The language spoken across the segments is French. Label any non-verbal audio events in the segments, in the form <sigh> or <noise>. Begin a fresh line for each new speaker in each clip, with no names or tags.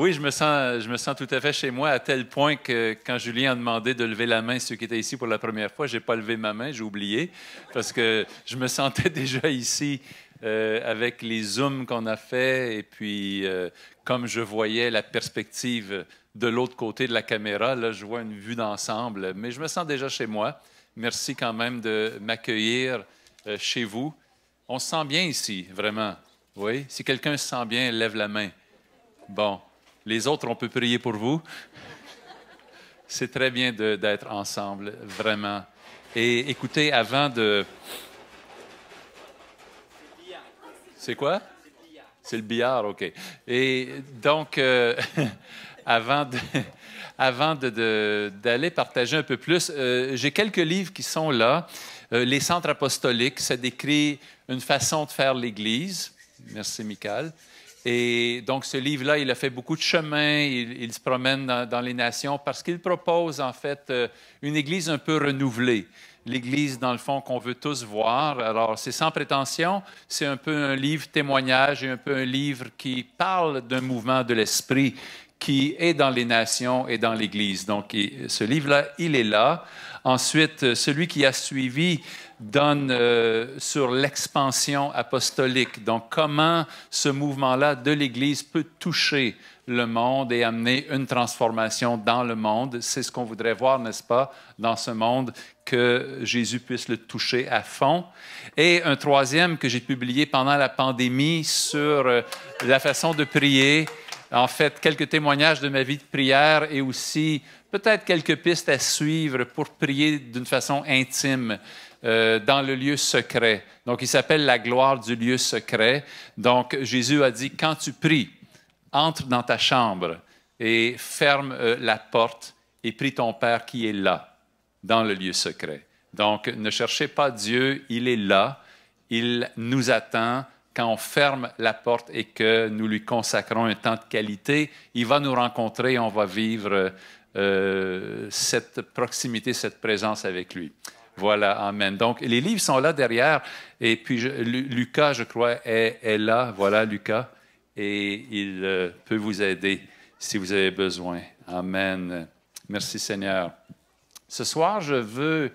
Oui, je me, sens, je me sens tout à fait chez moi, à tel point que quand Julien a demandé de lever la main, ceux qui étaient ici pour la première fois, je n'ai pas levé ma main, j'ai oublié, parce que je me sentais <laughs> déjà ici euh, avec les zooms qu'on a fait et puis euh, comme je voyais la perspective de l'autre côté de la caméra, là, je vois une vue d'ensemble, mais je me sens déjà chez moi. Merci quand même de m'accueillir euh, chez vous. On se sent bien ici, vraiment. Oui, si quelqu'un se sent bien, lève la main. Bon. Les autres, on peut prier pour vous. C'est très bien d'être ensemble, vraiment. Et écoutez, avant de... C'est quoi? C'est le billard, OK. Et donc, euh, <laughs> avant <laughs> d'aller partager un peu plus, euh, j'ai quelques livres qui sont là. Euh, les centres apostoliques, ça décrit une façon de faire l'Église. Merci, Michael. Et donc, ce livre-là, il a fait beaucoup de chemin, il, se promène dans, dans, les nations parce qu'il propose, en fait, euh, une Église un peu renouvelée. L'Église, dans le fond, qu'on veut tous voir. Alors, c'est sans prétention, c'est un peu un livre témoignage et un peu un livre qui parle d'un mouvement de l'esprit qui est dans les nations et dans l'Église. Donc, ce livre-là, il est là. Ensuite, euh, celui qui a suivi donne euh, sur l'expansion apostolique. Donc, comment ce mouvement-là de l'Église peut toucher le monde et amener une transformation dans le monde. C'est ce qu'on voudrait voir, n'est-ce pas, dans ce monde, que Jésus puisse le toucher à fond. Et un troisième que j'ai publié pendant la pandémie sur euh, la façon de prier en fait, quelques témoignages de ma vie de prière et aussi peut-être quelques pistes à suivre pour prier d'une façon intime. Euh, dans le lieu secret. Donc, il s'appelle la gloire du lieu secret. Donc, Jésus a dit, quand tu pries, entre dans ta chambre et ferme euh, la porte et prie ton Père qui est là, dans le lieu secret. Donc, ne cherchez pas Dieu, il est là, il nous attend, quand on ferme la porte et que nous lui consacrons un temps de qualité, il va nous rencontrer, et on va vivre euh, cette proximité, cette présence avec lui. Voilà, Amen. Donc, les livres sont là derrière. Et puis, Lucas, je crois, est, est, là. Voilà, Lucas. Et il euh, peut vous aider si vous avez besoin. Amen. Merci, Seigneur. Ce soir, je veux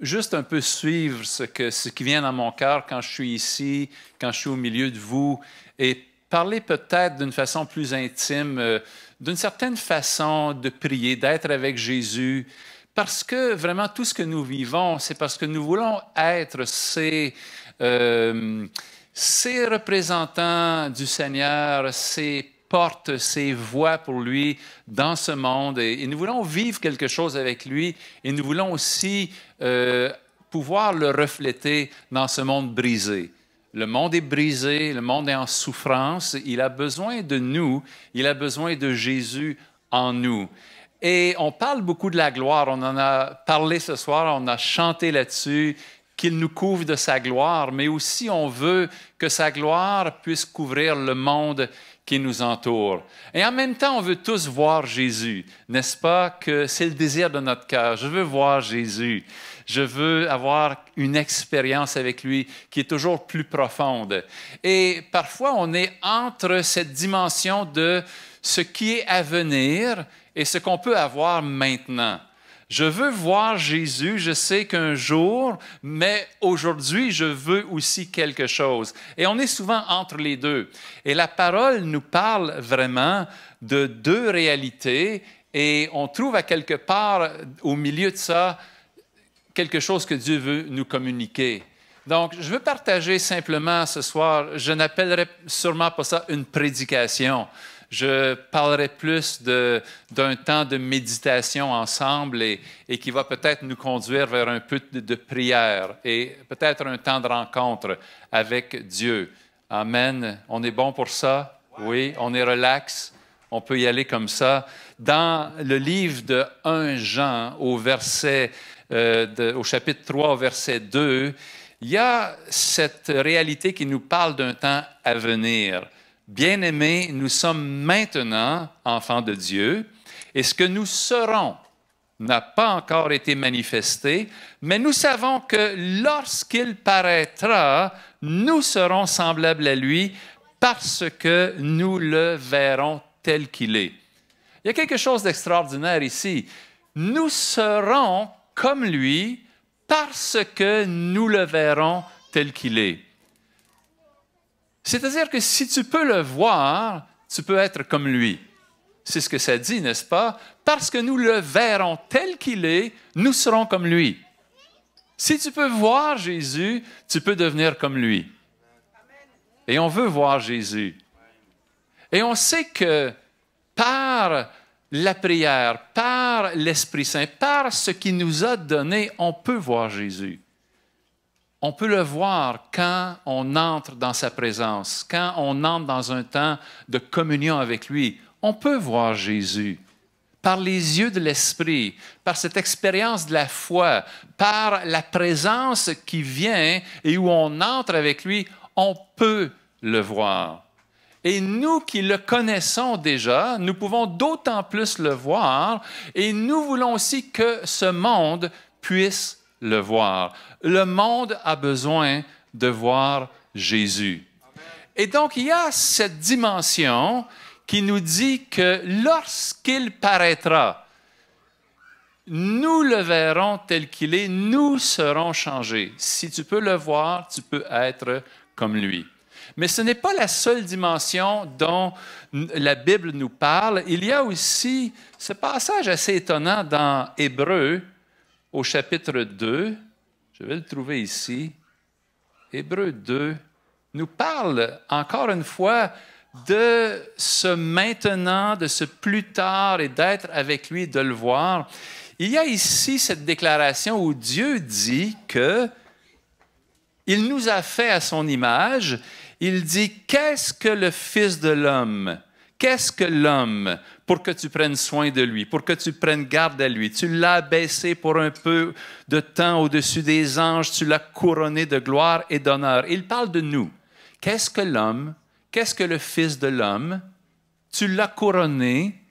juste un peu suivre ce, que, ce qui vient dans mon cœur quand je suis ici, quand je suis au milieu de vous, et parler peut-être d'une façon plus intime, euh, d'une certaine façon de prier, d'être avec Jésus, parce que vraiment tout ce que nous vivons, c'est parce que nous voulons être ces... ces euh, représentants du Seigneur, ces porte ses voix pour lui dans ce monde. Et, nous voulons vivre quelque chose avec lui et nous voulons aussi euh, pouvoir le refléter dans ce monde brisé. Le monde est brisé, le monde est en souffrance, il a besoin de nous, il a besoin de Jésus en nous. Et on parle beaucoup de la gloire, on en a parlé ce soir, on a chanté là-dessus qu'il nous couvre de sa gloire, mais aussi on veut que sa gloire puisse couvrir le monde qui nous entoure Et en même temps, on veut tous voir Jésus, n'est-ce pas que c'est le désir de notre cœur. Je veux voir Jésus. Je veux avoir une expérience avec lui qui est toujours plus profonde. Et parfois, on est entre cette dimension de ce qui est à venir et ce qu'on peut avoir maintenant. Je veux voir Jésus, je sais qu'un jour, mais aujourd'hui, je veux aussi quelque chose. Et on est souvent entre les deux. Et la parole nous parle vraiment de deux réalités et on trouve à quelque part au milieu de ça quelque chose que Dieu veut nous communiquer. Donc, je veux partager simplement ce soir, je n'appellerai sûrement pas ça une prédication. Je parlerai plus d'un temps de méditation ensemble et, qui va peut-être nous conduire vers un peu de, prière et peut-être un temps de rencontre avec Dieu. Amen. On est bon pour ça? Oui, on est relax. On peut y aller comme ça. Dans le livre de 1 Jean, au, verset, euh, au chapitre 3, au verset 2, il y a cette réalité qui nous parle d'un temps à venir. Bien-aimés, nous sommes maintenant enfants de Dieu, et ce que nous serons n'a pas encore été manifesté, mais nous savons que lorsqu'il paraîtra, nous serons semblables à lui parce que nous le verrons tel qu'il est. Il y a quelque chose d'extraordinaire ici. Nous serons comme lui parce que nous le verrons tel qu'il est. C'est-à-dire que si tu peux le voir, tu peux être comme lui. C'est ce que ça dit, n'est-ce pas? Parce que nous le verrons tel qu'il est, nous serons comme lui. Si tu peux voir Jésus, tu peux devenir comme lui. Et on veut voir Jésus. Et on sait que par la prière, par l'Esprit Saint, par ce qu'il nous a donné, on peut voir Jésus. On peut le voir quand on entre dans sa présence, quand on entre dans un temps de communion avec lui. On peut voir Jésus par les yeux de l'Esprit, par cette expérience de la foi, par la présence qui vient et où on entre avec lui, on peut le voir. Et nous qui le connaissons déjà, nous pouvons d'autant plus le voir et nous voulons aussi que ce monde puisse le voir. Le monde a besoin de voir Jésus. Et donc, il y a cette dimension qui nous dit que lorsqu'il paraîtra, nous le verrons tel qu'il est, nous serons changés. Si tu peux le voir, tu peux être comme lui. Mais ce n'est pas la seule dimension dont la Bible nous parle. Il y a aussi ce passage assez étonnant dans Hébreu au chapitre 2, je vais le trouver ici, Hébreu 2, nous parle encore une fois de ce maintenant, de ce plus tard et d'être avec lui, de le voir. Il y a ici cette déclaration où Dieu dit que il nous a fait à son image. Il dit qu'est-ce que le Fils de l'homme Qu'est-ce que l'homme pour que tu prennes soin de lui, pour que tu prennes garde à lui? Tu l'as baissé pour un peu de temps au-dessus des anges, tu l'as couronné de gloire et d'honneur. Il parle de nous. Qu'est-ce que l'homme? Qu'est-ce que le Fils de l'homme? Tu l'as couronné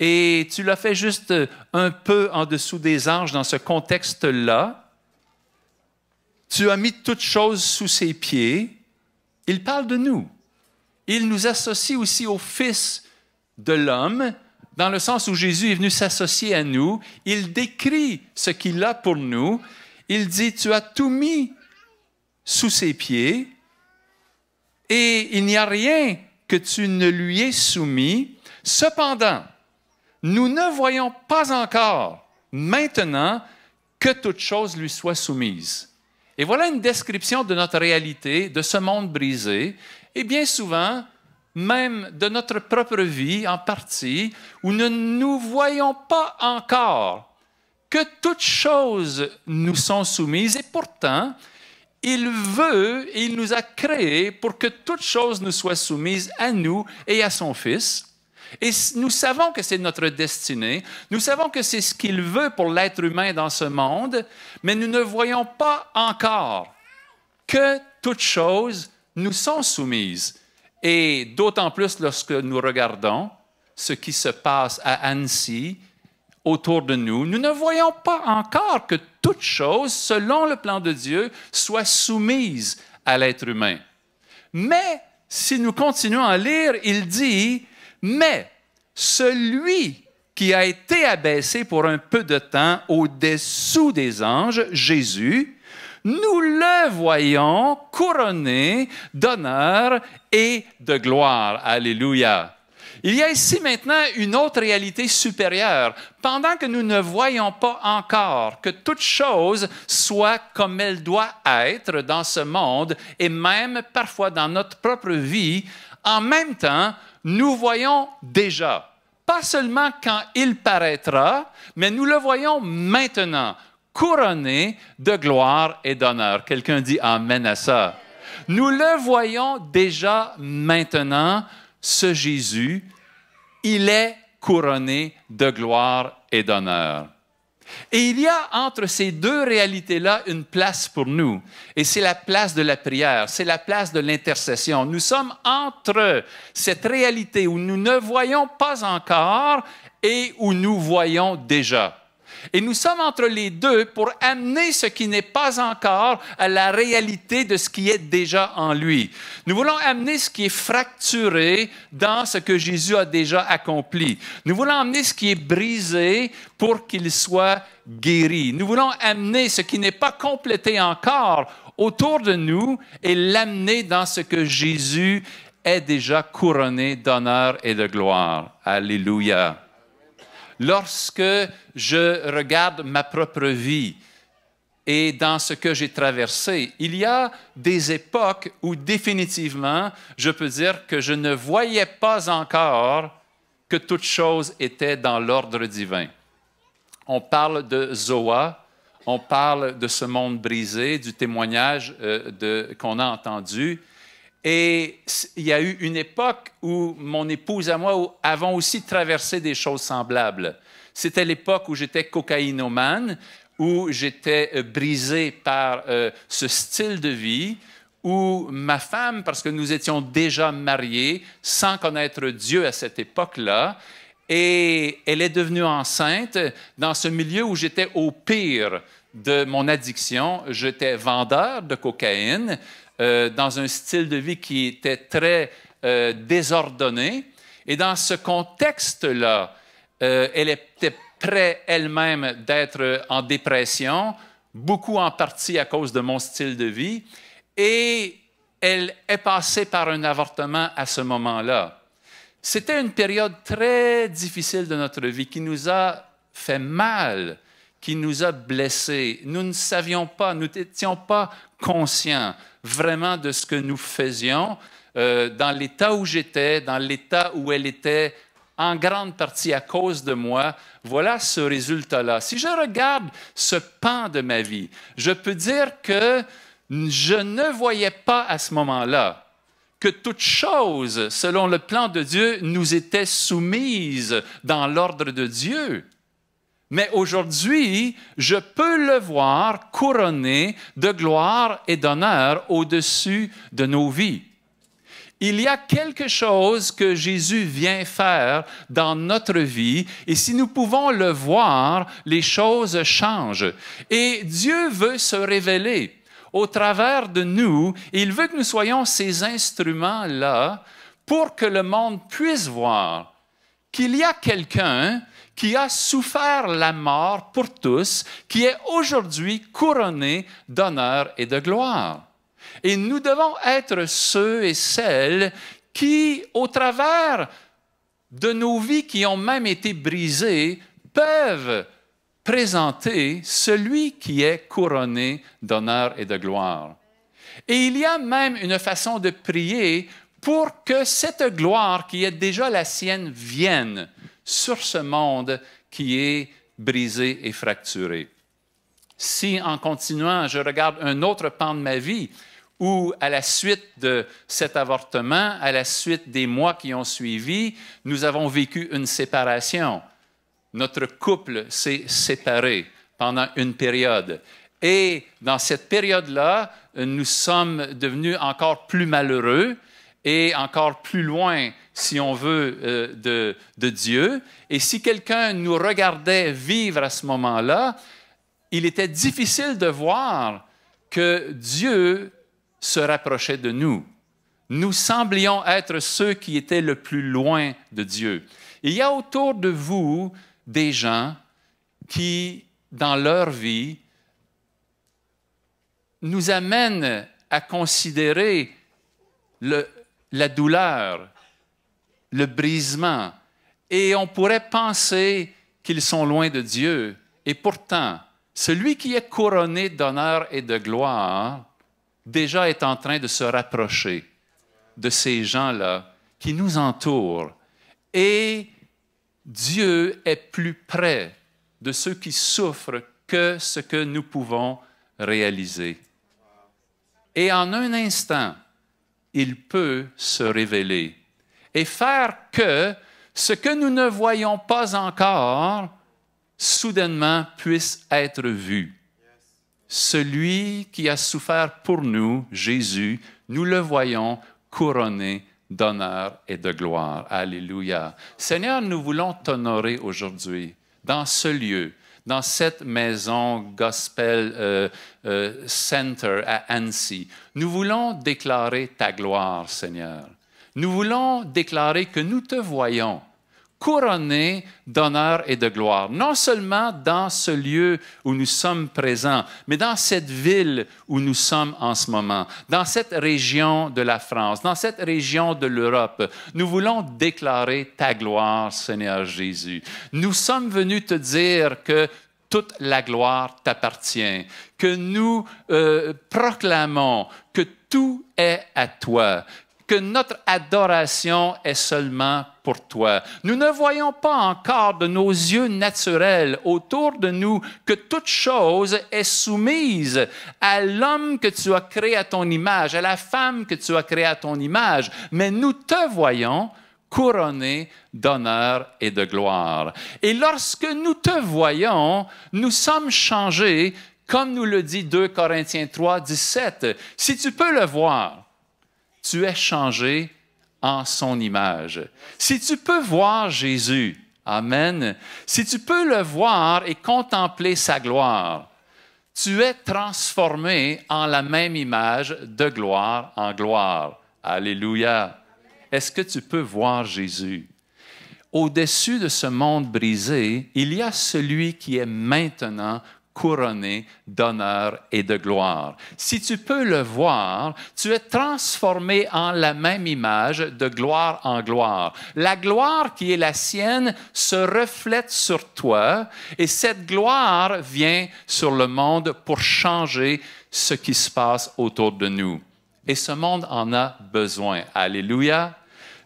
et tu l'as fait juste un peu en dessous des anges dans ce contexte-là. Tu as mis toutes choses sous ses pieds. Il parle de nous il nous associe aussi au Fils de l'homme, dans le sens où Jésus est venu s'associer à nous. Il décrit ce qu'il a pour nous. Il dit, tu as tout mis sous ses pieds et il n'y a rien que tu ne lui aies soumis. Cependant, nous ne voyons pas encore maintenant que toute chose lui soit soumise. Et voilà une description de notre réalité, de ce monde brisé, et bien souvent, même de notre propre vie en partie, où nous ne nous voyons pas encore que toutes choses nous sont soumises et pourtant, il veut, et il nous a créés pour que toutes choses nous soient soumises à nous et à son Fils. Et nous savons que c'est notre destinée, nous savons que c'est ce qu'il veut pour l'être humain dans ce monde, mais nous ne voyons pas encore que toutes choses nous sommes soumises, et d'autant plus lorsque nous regardons ce qui se passe à Annecy, autour de nous, nous ne voyons pas encore que toute chose, selon le plan de Dieu, soit soumise à l'être humain. Mais, si nous continuons à lire, il dit, mais celui qui a été abaissé pour un peu de temps au-dessous des anges, Jésus, nous le voyons couronné d'honneur et de gloire. Alléluia. Il y a ici maintenant une autre réalité supérieure. Pendant que nous ne voyons pas encore que toute chose soit comme elle doit être dans ce monde et même parfois dans notre propre vie, en même temps, nous voyons déjà, pas seulement quand il paraîtra, mais nous le voyons maintenant couronné de gloire et d'honneur. Quelqu'un dit Amen à ça. Nous le voyons déjà maintenant, ce Jésus, il est couronné de gloire et d'honneur. Et il y a entre ces deux réalités-là une place pour nous, et c'est la place de la prière, c'est la place de l'intercession. Nous sommes entre cette réalité où nous ne voyons pas encore et où nous voyons déjà. Et nous sommes entre les deux pour amener ce qui n'est pas encore à la réalité de ce qui est déjà en lui. Nous voulons amener ce qui est fracturé dans ce que Jésus a déjà accompli. Nous voulons amener ce qui est brisé pour qu'il soit guéri. Nous voulons amener ce qui n'est pas complété encore autour de nous et l'amener dans ce que Jésus est déjà couronné d'honneur et de gloire. Alléluia lorsque je regarde ma propre vie et dans ce que j'ai traversé, il y a des époques où définitivement, je peux dire que je ne voyais pas encore que toute chose était dans l'ordre divin. On parle de Zoa, on parle de ce monde brisé, du témoignage euh, qu'on a entendu, et il y a eu une époque où mon épouse et moi avons aussi traversé des choses semblables. C'était l'époque où j'étais cocaïnomane, où j'étais euh, brisé par euh, ce style de vie, où ma femme, parce que nous étions déjà mariés, sans connaître Dieu à cette époque-là, et elle est devenue enceinte dans ce milieu où j'étais au pire de mon addiction. J'étais vendeur de cocaïne, euh, dans un style de vie qui était très euh, désordonné. Et dans ce contexte-là, euh, elle était prête elle-même d'être en dépression, beaucoup en partie à cause de mon style de vie. Et elle est passée par un avortement à ce moment-là. C'était une période très difficile de notre vie qui nous a fait mal, qui nous a blessés. Nous ne savions pas, nous n'étions pas conscients vraiment de ce que nous faisions euh, dans l'état où j'étais, dans l'état où elle était, en grande partie à cause de moi. Voilà ce résultat-là. Si je regarde ce pan de ma vie, je peux dire que je ne voyais pas à ce moment-là que toute chose, selon le plan de Dieu, nous était soumise dans l'ordre de Dieu. Mais aujourd'hui, je peux le voir couronné de gloire et d'honneur au-dessus de nos vies. Il y a quelque chose que Jésus vient faire dans notre vie et si nous pouvons le voir, les choses changent. Et Dieu veut se révéler au travers de nous il veut que nous soyons ces instruments-là pour que le monde puisse voir qu'il y a quelqu'un qui a souffert la mort pour tous, qui est aujourd'hui couronné d'honneur et de gloire. Et nous devons être ceux et celles qui, au travers de nos vies qui ont même été brisées, peuvent présenter celui qui est couronné d'honneur et de gloire. Et il y a même une façon de prier pour que cette gloire qui est déjà la sienne vienne sur ce monde qui est brisé et fracturé. Si en continuant, je regarde un autre pan de ma vie où, à la suite de cet avortement, à la suite des mois qui ont suivi, nous avons vécu une séparation. Notre couple s'est séparé pendant une période. Et dans cette période-là, nous sommes devenus encore plus malheureux et encore plus loin si on veut, euh, de, Dieu. Et si quelqu'un nous regardait vivre à ce moment-là, il était difficile de voir que Dieu se rapprochait de nous. Nous semblions être ceux qui étaient le plus loin de Dieu. Il y a autour de vous des gens qui, dans leur vie, nous amènent à considérer la douleur, le brisement. Et on pourrait penser qu'ils sont loin de Dieu. Et pourtant, celui qui est couronné d'honneur et de gloire, déjà est en train de se rapprocher de ces gens-là qui nous entourent. Et Dieu est plus près de ceux qui souffrent que ce que nous pouvons réaliser. Et en un instant, il peut se révéler et faire que ce que nous ne voyons pas encore, soudainement, puisse être vu. Celui qui a souffert pour nous, Jésus, nous le voyons couronné d'honneur et de gloire. Alléluia. Seigneur, nous voulons t'honorer aujourd'hui dans ce lieu, dans cette maison Gospel euh, euh, Center à Annecy. Nous voulons déclarer ta gloire, Seigneur nous voulons déclarer que nous te voyons couronné d'honneur et de gloire, non seulement dans ce lieu où nous sommes présents, mais dans cette ville où nous sommes en ce moment, dans cette région de la France, dans cette région de l'Europe. Nous voulons déclarer ta gloire, Seigneur Jésus. Nous sommes venus te dire que toute la gloire t'appartient, que nous euh, proclamons que tout est à toi, que notre adoration est seulement pour toi. Nous ne voyons pas encore de nos yeux naturels autour de nous que toute chose est soumise à l'homme que tu as créé à ton image, à la femme que tu as créée à ton image, mais nous te voyons couronné d'honneur et de gloire. Et lorsque nous te voyons, nous sommes changés, comme nous le dit 2 Corinthiens 3, 17. Si tu peux le voir, tu es changé en son image. Si tu peux voir Jésus, Amen, si tu peux le voir et contempler sa gloire, tu es transformé en la même image de gloire en gloire. Alléluia. Est-ce que tu peux voir Jésus? Au-dessus de ce monde brisé, il y a celui qui est maintenant couronné d'honneur et de gloire. Si tu peux le voir, tu es transformé en la même image de gloire en gloire. La gloire qui est la sienne se reflète sur toi et cette gloire vient sur le monde pour changer ce qui se passe autour de nous. Et ce monde en a besoin. Alléluia.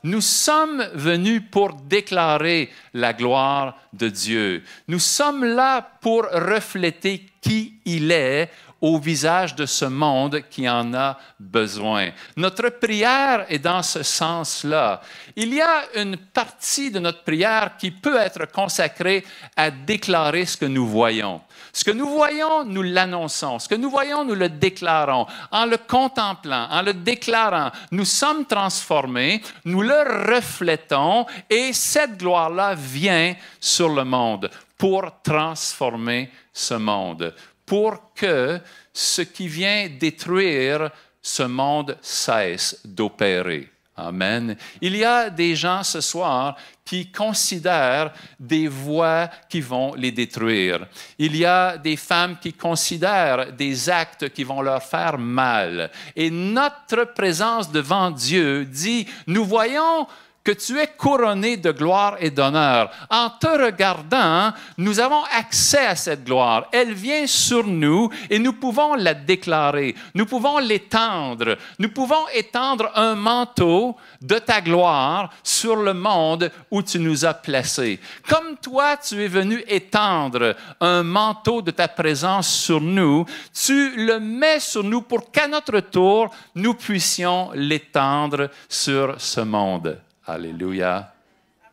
Nous sommes venus pour déclarer la gloire de Dieu. Nous sommes là pour refléter qui il est au visage de ce monde qui en a besoin. Notre prière est dans ce sens-là. Il y a une partie de notre prière qui peut être consacrée à déclarer ce que nous voyons. Ce que nous voyons, nous l'annonçons. Ce que nous voyons, nous le déclarons. En le contemplant, en le déclarant, nous sommes transformés, nous le reflétons et cette gloire-là vient sur le monde pour transformer ce monde pour que ce qui vient détruire ce monde cesse d'opérer. Amen. Il y a des gens ce soir qui considèrent des voies qui vont les détruire. Il y a des femmes qui considèrent des actes qui vont leur faire mal. Et notre présence devant Dieu dit, nous voyons que tu es couronné de gloire et d'honneur. En te regardant, nous avons accès à cette gloire. Elle vient sur nous et nous pouvons la déclarer. Nous pouvons l'étendre. Nous pouvons étendre un manteau de ta gloire sur le monde où tu nous as placés. Comme toi, tu es venu étendre un manteau de ta présence sur nous, tu le mets sur nous pour qu'à notre tour, nous puissions l'étendre sur ce monde. Alléluia.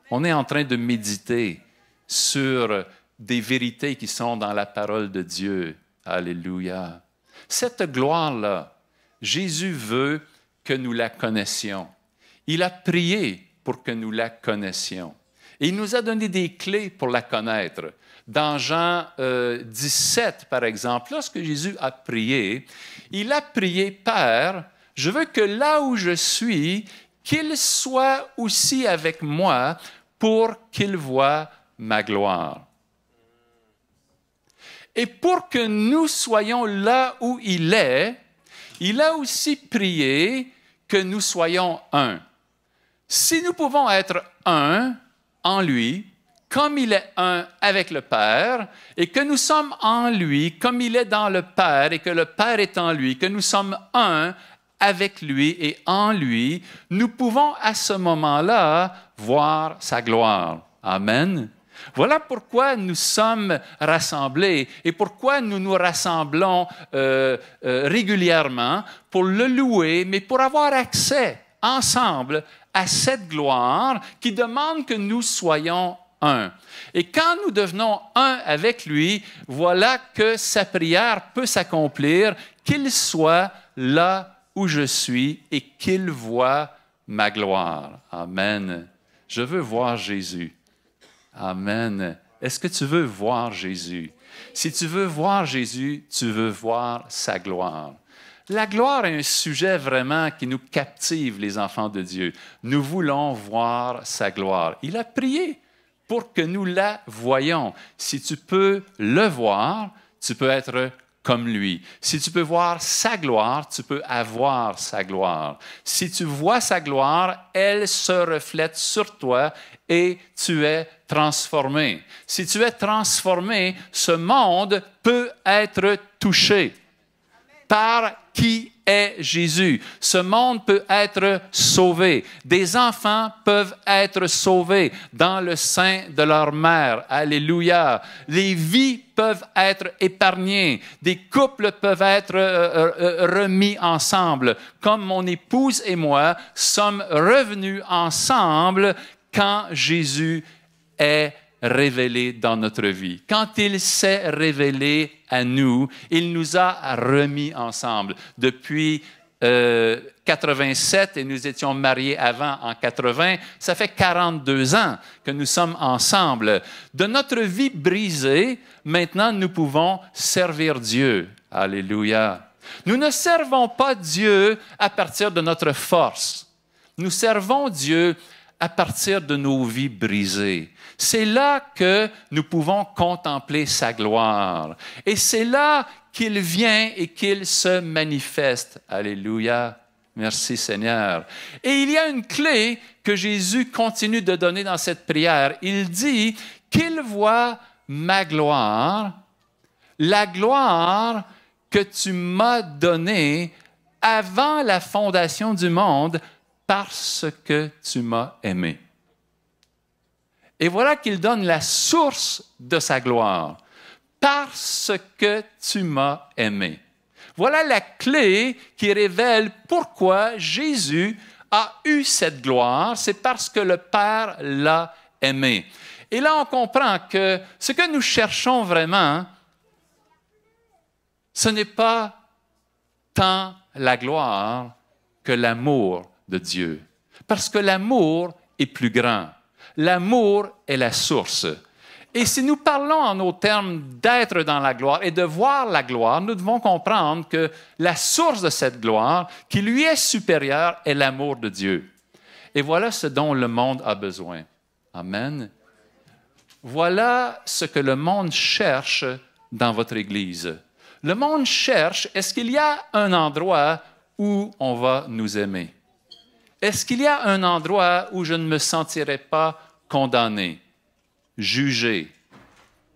On est en train de méditer sur des vérités qui sont dans la parole de Dieu. Alléluia. Cette gloire-là, Jésus veut que nous la connaissions. Il a prié pour que nous la connaissions. Et il nous a donné des clés pour la connaître. Dans Jean 17, euh, par exemple, lorsque Jésus a prié, il a prié, Père, je veux que là où je suis, qu'il soit aussi avec moi pour qu'il voie ma gloire. Et pour que nous soyons là où il est, il a aussi prié que nous soyons un. Si nous pouvons être un en lui, comme il est un avec le Père, et que nous sommes en lui, comme il est dans le Père, et que le Père est en lui, que nous sommes un avec lui et en lui, nous pouvons à ce moment-là voir sa gloire. Amen. Voilà pourquoi nous sommes rassemblés et pourquoi nous nous rassemblons euh, euh, régulièrement pour le louer, mais pour avoir accès ensemble à cette gloire qui demande que nous soyons un. Et quand nous devenons un avec lui, voilà que sa prière peut s'accomplir, qu'il soit là où je suis et qu'il voit ma gloire. Amen. Je veux voir Jésus. Amen. Est-ce que tu veux voir Jésus? Si tu veux voir Jésus, tu veux voir sa gloire. La gloire est un sujet vraiment qui nous captive, les enfants de Dieu. Nous voulons voir sa gloire. Il a prié pour que nous la voyions. Si tu peux le voir, tu peux être comme lui. Si tu peux voir sa gloire, tu peux avoir sa gloire. Si tu vois sa gloire, elle se reflète sur toi et tu es transformé. Si tu es transformé, ce monde peut être touché par qui est Jésus. Ce monde peut être sauvé. Des enfants peuvent être sauvés dans le sein de leur mère. Alléluia. Les vies peuvent être épargnées. Des couples peuvent être euh, euh, euh, remis ensemble. Comme mon épouse et moi sommes revenus ensemble quand Jésus est révélé dans notre vie. Quand il s'est révélé à nous, il nous a remis ensemble. Depuis 87 euh, et nous étions mariés avant en 80, ça fait 42 ans que nous sommes ensemble. De notre vie brisée, maintenant nous pouvons servir Dieu. Alléluia. Nous ne servons pas Dieu à partir de notre force. Nous servons Dieu à partir de nos vies brisées. C'est là que nous pouvons contempler sa gloire. Et c'est là qu'il vient et qu'il se manifeste. Alléluia. Merci Seigneur. Et il y a une clé que Jésus continue de donner dans cette prière. Il dit qu'il voit ma gloire, la gloire que tu m'as donnée avant la fondation du monde parce que tu m'as aimé. Et voilà qu'il donne la source de sa gloire. Parce que tu m'as aimé. Voilà la clé qui révèle pourquoi Jésus a eu cette gloire. C'est parce que le Père l'a aimé. Et là, on comprend que ce que nous cherchons vraiment, ce n'est pas tant la gloire que l'amour de Dieu. Parce que l'amour est plus grand. L'amour est la source. Et si nous parlons en nos termes d'être dans la gloire et de voir la gloire, nous devons comprendre que la source de cette gloire, qui lui est supérieure, est l'amour de Dieu. Et voilà ce dont le monde a besoin. Amen. Voilà ce que le monde cherche dans votre Église. Le monde cherche, est-ce qu'il y a un endroit où on va nous aimer? Est-ce qu'il y a un endroit où je ne me sentirais pas condamné, jugé,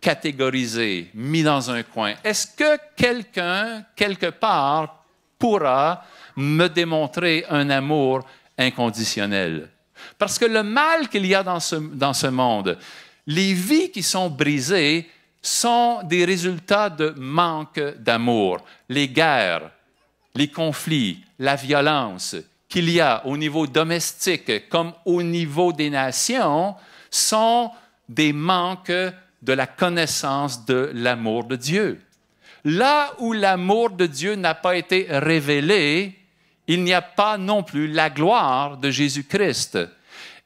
catégorisé, mis dans un coin? Est-ce que quelqu'un, quelque part, pourra me démontrer un amour inconditionnel? Parce que le mal qu'il y a dans ce, dans ce monde, les vies qui sont brisées sont des résultats de manque d'amour. Les guerres, les conflits, la violence, qu'il y a au niveau domestique comme au niveau des nations sont des manques de la connaissance de l'amour de Dieu. Là où l'amour de Dieu n'a pas été révélé, il n'y a pas non plus la gloire de Jésus-Christ.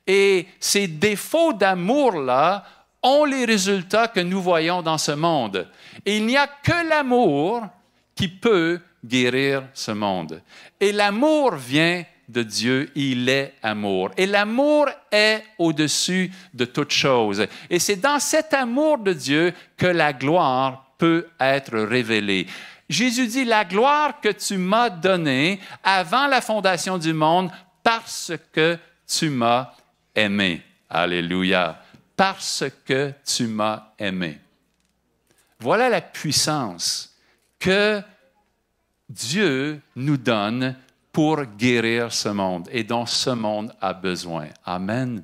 Et ces défauts d'amour-là ont les résultats que nous voyons dans ce monde. Et il n'y a que l'amour qui peut guérir ce monde. Et l'amour vient de Dieu, il est amour. Et l'amour est au-dessus de toute chose. Et c'est dans cet amour de Dieu que la gloire peut être révélée. Jésus dit, la gloire que tu m'as donnée avant la fondation du monde, parce que tu m'as aimé. Alléluia. Parce que tu m'as aimé. Voilà la puissance que Dieu nous donne pour guérir ce monde et dont ce monde a besoin. Amen.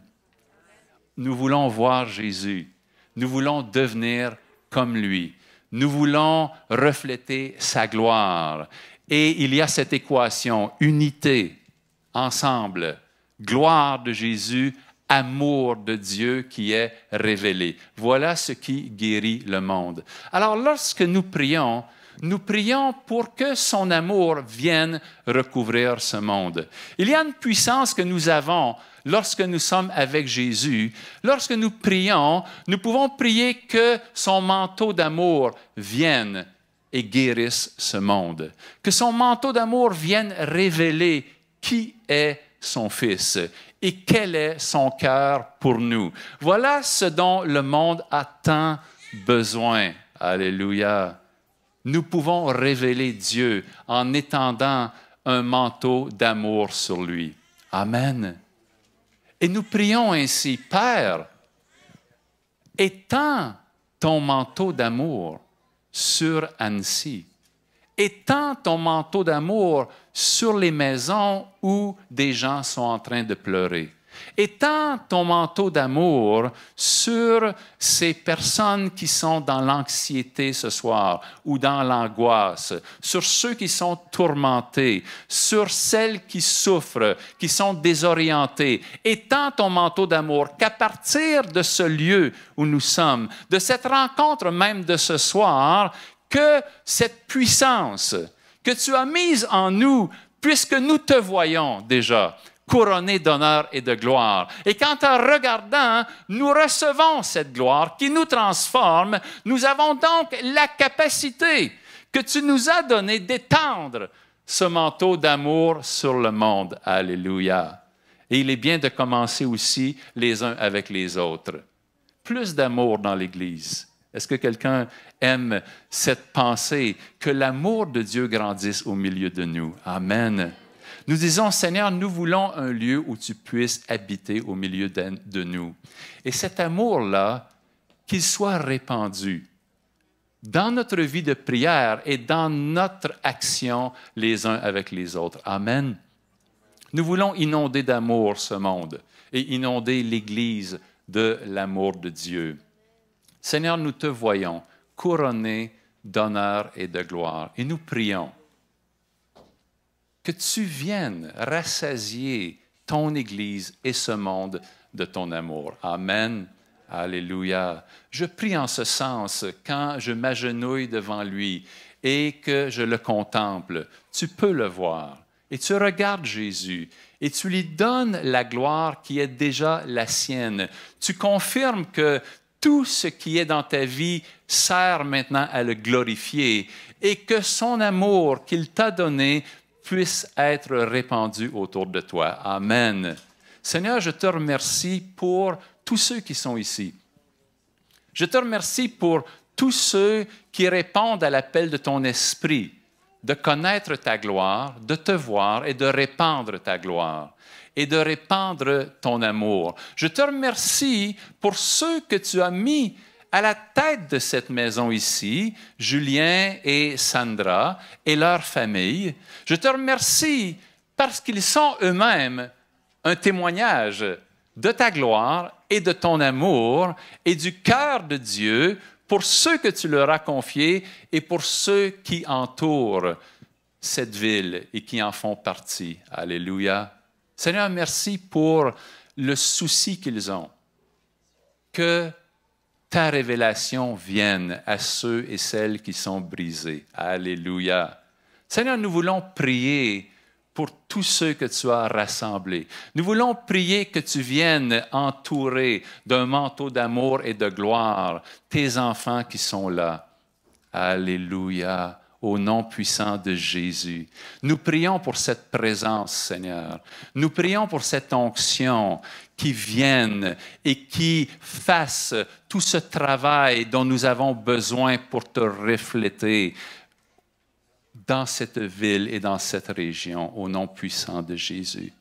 Nous voulons voir Jésus. Nous voulons devenir comme lui. Nous voulons refléter sa gloire. Et il y a cette équation, unité, ensemble, gloire de Jésus, amour de Dieu qui est révélé. Voilà ce qui guérit le monde. Alors lorsque nous prions, nous prions pour que son amour vienne recouvrir ce monde. Il y a une puissance que nous avons lorsque nous sommes avec Jésus. Lorsque nous prions, nous pouvons prier que son manteau d'amour vienne et guérisse ce monde. Que son manteau d'amour vienne révéler qui est son Fils et quel est son cœur pour nous. Voilà ce dont le monde a tant besoin. Alléluia nous pouvons révéler Dieu en étendant un manteau d'amour sur lui. Amen. Et nous prions ainsi, Père, étends ton manteau d'amour sur Annecy. Étends ton manteau d'amour sur les maisons où des gens sont en train de pleurer. Étends ton manteau d'amour sur ces personnes qui sont dans l'anxiété ce soir ou dans l'angoisse, sur ceux qui sont tourmentés, sur celles qui souffrent, qui sont désorientées. Étends ton manteau d'amour qu'à partir de ce lieu où nous sommes, de cette rencontre même de ce soir, que cette puissance que tu as mise en nous puisque nous te voyons déjà, couronné d'honneur et de gloire. Et quand en regardant, nous recevons cette gloire qui nous transforme, nous avons donc la capacité que tu nous as donnée d'étendre ce manteau d'amour sur le monde. Alléluia. Et il est bien de commencer aussi les uns avec les autres. Plus d'amour dans l'Église. Est-ce que quelqu'un aime cette pensée que l'amour de Dieu grandisse au milieu de nous? Amen. Nous disons, Seigneur, nous voulons un lieu où tu puisses habiter au milieu de, nous. Et cet amour-là, qu'il soit répandu dans notre vie de prière et dans notre action les uns avec les autres. Amen. Nous voulons inonder d'amour ce monde et inonder l'Église de l'amour de Dieu. Seigneur, nous te voyons couronné d'honneur et de gloire et nous prions que tu viennes rassasier ton Église et ce monde de ton amour. Amen. Alléluia. Je prie en ce sens quand je m'agenouille devant lui et que je le contemple. Tu peux le voir et tu regardes Jésus et tu lui donnes la gloire qui est déjà la sienne. Tu confirmes que tout ce qui est dans ta vie sert maintenant à le glorifier et que son amour qu'il t'a donné puissent être répandu autour de toi. Amen. Seigneur, je te remercie pour tous ceux qui sont ici. Je te remercie pour tous ceux qui répondent à l'appel de ton esprit de connaître ta gloire, de te voir et de répandre ta gloire et de répandre ton amour. Je te remercie pour ceux que tu as mis à la tête de cette maison ici, Julien et Sandra et leur famille. Je te remercie parce qu'ils sont eux-mêmes un témoignage de ta gloire et de ton amour et du cœur de Dieu pour ceux que tu leur as confiés et pour ceux qui entourent cette ville et qui en font partie. Alléluia. Seigneur, merci pour le souci qu'ils ont que ta révélation vienne à ceux et celles qui sont brisés. Alléluia. Seigneur, nous voulons prier pour tous ceux que tu as rassemblés. Nous voulons prier que tu viennes entourer d'un manteau d'amour et de gloire tes enfants qui sont là. Alléluia au nom puissant de Jésus. Nous prions pour cette présence, Seigneur. Nous prions pour cette onction qui vienne et qui fasse tout ce travail dont nous avons besoin pour te refléter dans cette ville et dans cette région, au nom puissant de Jésus.